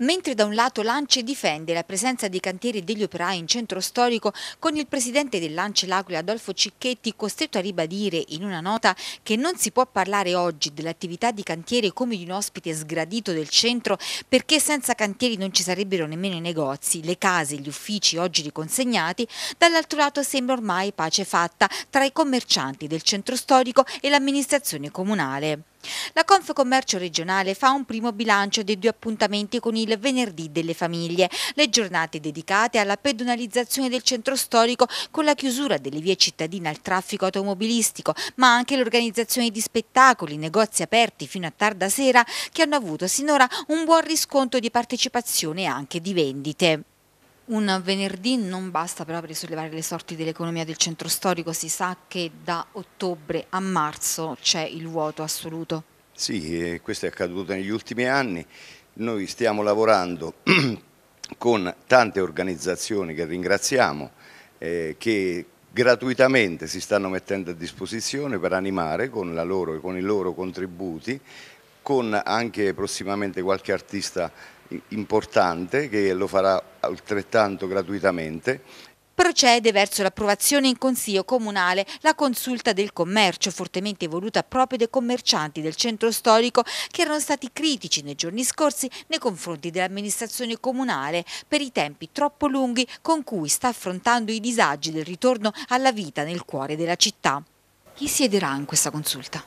Mentre da un lato l'ANCE difende la presenza dei cantieri e degli operai in centro storico, con il presidente dell'ANCE L'Aquila Adolfo Cicchetti costretto a ribadire in una nota che non si può parlare oggi dell'attività di cantiere come di un ospite sgradito del centro perché senza cantieri non ci sarebbero nemmeno i negozi, le case, gli uffici oggi riconsegnati, dall'altro lato sembra ormai pace fatta tra i commercianti del centro storico e l'amministrazione comunale. La Confcommercio regionale fa un primo bilancio dei due appuntamenti con il venerdì delle famiglie, le giornate dedicate alla pedonalizzazione del centro storico con la chiusura delle vie cittadine al traffico automobilistico, ma anche l'organizzazione di spettacoli, negozi aperti fino a tarda sera che hanno avuto sinora un buon riscontro di partecipazione e anche di vendite. Un venerdì non basta però per risollevare le sorti dell'economia del centro storico, si sa che da ottobre a marzo c'è il vuoto assoluto. Sì, questo è accaduto negli ultimi anni, noi stiamo lavorando con tante organizzazioni che ringraziamo, eh, che gratuitamente si stanno mettendo a disposizione per animare con, loro, con i loro contributi con anche prossimamente qualche artista importante che lo farà altrettanto gratuitamente procede verso l'approvazione in Consiglio Comunale la consulta del commercio fortemente voluta proprio dai commercianti del centro storico che erano stati critici nei giorni scorsi nei confronti dell'amministrazione comunale per i tempi troppo lunghi con cui sta affrontando i disagi del ritorno alla vita nel cuore della città. Chi siederà in questa consulta?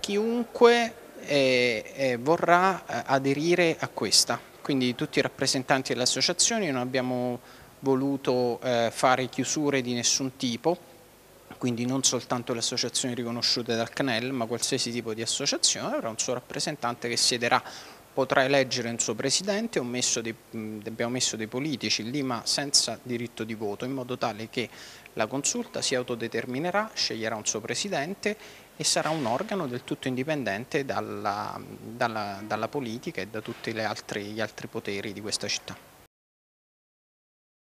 Chiunque e, e vorrà eh, aderire a questa. Quindi tutti i rappresentanti delle associazioni non abbiamo voluto eh, fare chiusure di nessun tipo, quindi non soltanto le associazioni riconosciute dal CNEL, ma qualsiasi tipo di associazione avrà un suo rappresentante che siederà potrà eleggere un suo presidente, messo dei, abbiamo messo dei politici lì ma senza diritto di voto, in modo tale che la consulta si autodeterminerà, sceglierà un suo presidente e sarà un organo del tutto indipendente dalla, dalla, dalla politica e da tutti altri, gli altri poteri di questa città.